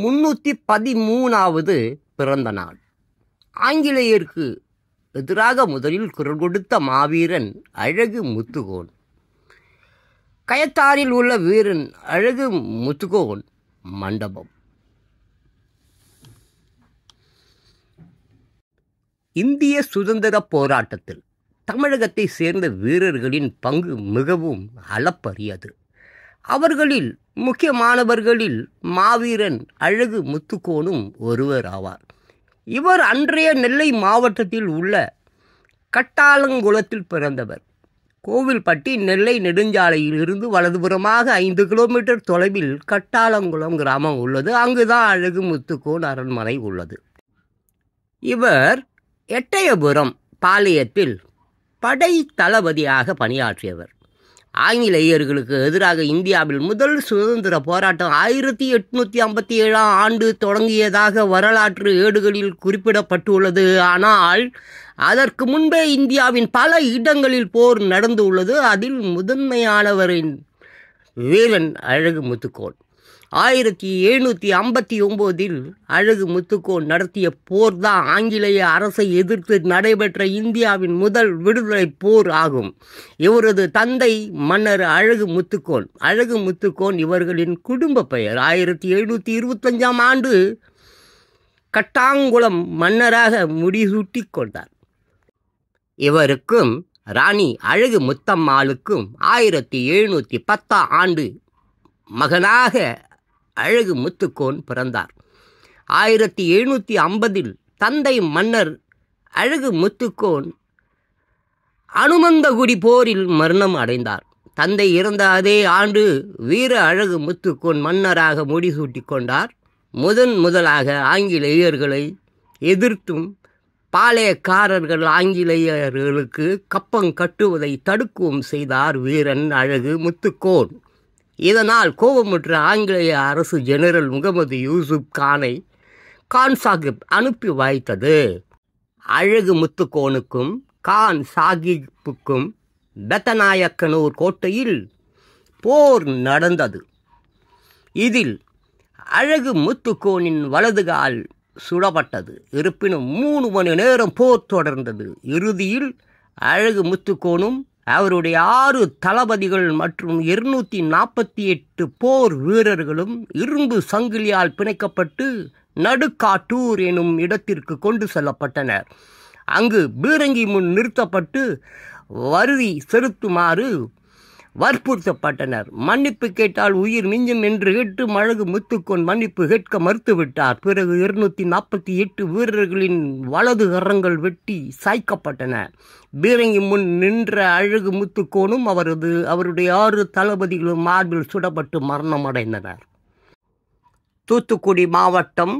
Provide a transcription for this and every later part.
முன்னூற்றி பதிமூணாவது பிறந்த நாள் ஆங்கிலேயருக்கு எதிராக முதலில் குரல் கொடுத்த மாவீரன் அழகு முத்துகோன் கயத்தாரில் உள்ள வீரன் அழகு முத்துகோன் மண்டபம் இந்திய சுதந்திர போராட்டத்தில் தமிழகத்தை சேர்ந்த வீரர்களின் பங்கு மிகவும் அளப்பரியது அவர்களில் முக்கியமானவர்களில் மாவீரன் அழகு முத்துக்கோனும் ஒருவர் ஆவார் இவர் அன்றைய நெல்லை மாவட்டத்தில் உள்ள கட்டாலங்குளத்தில் பிறந்தவர் கோவில்பட்டி நெல்லை நெடுஞ்சாலையிலிருந்து வலதுபுறமாக ஐந்து கிலோமீட்டர் தொலைவில் கட்டாலங்குளம் கிராமம் உள்ளது அங்குதான் அழகு முத்துக்கோன் அரண்மனை உள்ளது இவர் எட்டயபுரம் பாளையத்தில் படை தளபதியாக பணியாற்றியவர் ஆங்கிலேயர்களுக்கு எதிராக இந்தியாவில் முதல் சுதந்திர போராட்டம் ஆயிரத்தி எட்நூற்றி ஐம்பத்தி ஏழாம் ஆண்டு தொடங்கியதாக வரலாற்று ஏடுகளில் குறிப்பிடப்பட்டுள்ளது ஆனால் அதற்கு முன்பே இந்தியாவின் பல இடங்களில் போர் நடந்துள்ளது அதில் முதன்மையானவரின் வீரன் அழகு முத்துக்கோள் ஆயிரத்தி எழுநூற்றி ஐம்பத்தி ஒம்போதில் அழகு முத்துக்கோன் நடத்திய போர் தான் ஆங்கிலேய அரசை எதிர்த்து நடைபெற்ற இந்தியாவின் முதல் விடுதலை போர் ஆகும் இவரது தந்தை மன்னர் அழகு முத்துக்கோன் அழகு முத்துக்கோன் இவர்களின் குடும்ப பெயர் ஆயிரத்தி எழுநூற்றி இருபத்தஞ்சாம் ஆண்டு கட்டாங்குளம் மன்னராக முடிசூட்டி கொண்டார் இவருக்கும் ராணி அழகு முத்தம்மாளுக்கும் ஆயிரத்தி எழுநூற்றி பத்தாம் ஆண்டு மகனாக அழகு முத்துக்கோன் பிறந்தார் ஆயிரத்தி எழுநூற்றி ஐம்பதில் தந்தை மன்னர் அழகு முத்துக்கோன் அனுமந்தகுடி போரில் மரணம் அடைந்தார் தந்தை இறந்த அதே ஆண்டு வீர அழகு முத்துக்கோன் மன்னராக முடிசூட்டி கொண்டார் முதன் முதலாக ஆங்கிலேயர்களை எதிர்த்தும் பாளையக்காரர்கள் ஆங்கிலேயர்களுக்கு கப்பம் கட்டுவதை தடுக்கவும் செய்தார் வீரன் அழகு முத்துக்கோன் இதனால் கோபமுற்ற ஆங்கிலேய அரசு ஜெனரல் முகமது யூசுப் கானை கான் சாகிப் அனுப்பி வைத்தது அழகு முத்துக்கோனுக்கும் கான் சாஹிப்புக்கும் பெத்தநாயக்கனூர் கோட்டையில் போர் நடந்தது இதில் அழகு முத்துக்கோனின் வலதுகால் சுடப்பட்டது இருப்பினும் மூணு மணி நேரம் போர் தொடர்ந்தது இறுதியில் அழகு முத்துக்கோனும் அவருடைய ஆறு தளபதிகள் மற்றும் இருநூற்றி நாற்பத்தி எட்டு போர் வீரர்களும் இரும்பு சங்கிலியால் பிணைக்கப்பட்டு நடுக்காட்டூர் எனும் இடத்திற்கு கொண்டு செல்லப்பட்டனர் அங்கு பீரங்கி முன் நிறுத்தப்பட்டு வருதி செலுத்துமாறு வற்புறுத்தப்பட்டனர் மன்னிப்பு கேட்டால் உயிர் மிஞ்சும் என்று கேட்டு மழகு முத்துக்கோன் மன்னிப்பு கேட்க மறுத்துவிட்டார் பிறகு இருநூத்தி நாற்பத்தி எட்டு வீரர்களின் வலது கரங்கள் வெட்டி சாய்க்கப்பட்டன பீரங்கி முன் நின்ற அழகு முத்துக்கோனும் அவரது அவருடைய ஆறு தளபதிகளும் மார்பில் சுடப்பட்டு மரணம் அடைந்தனர் தூத்துக்குடி மாவட்டம்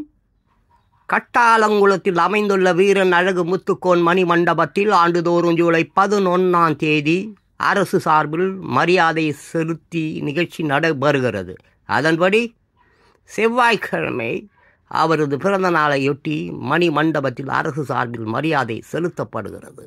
கட்டாலங்குளத்தில் அமைந்துள்ள வீரன் அழகு முத்துக்கோன் மணி மண்டபத்தில் ஆண்டுதோறும் ஜூலை பதினொன்றாம் தேதி அரசு சார்பில் மரியாதை செலுத்தி நிகழ்ச்சி நடைபெறுகிறது அதன்படி செவ்வாய்க்கிழமை அவரது பிறந்த நாளையொட்டி மணி மண்டபத்தில் அரசு சார்பில் மரியாதை செலுத்தப்படுகிறது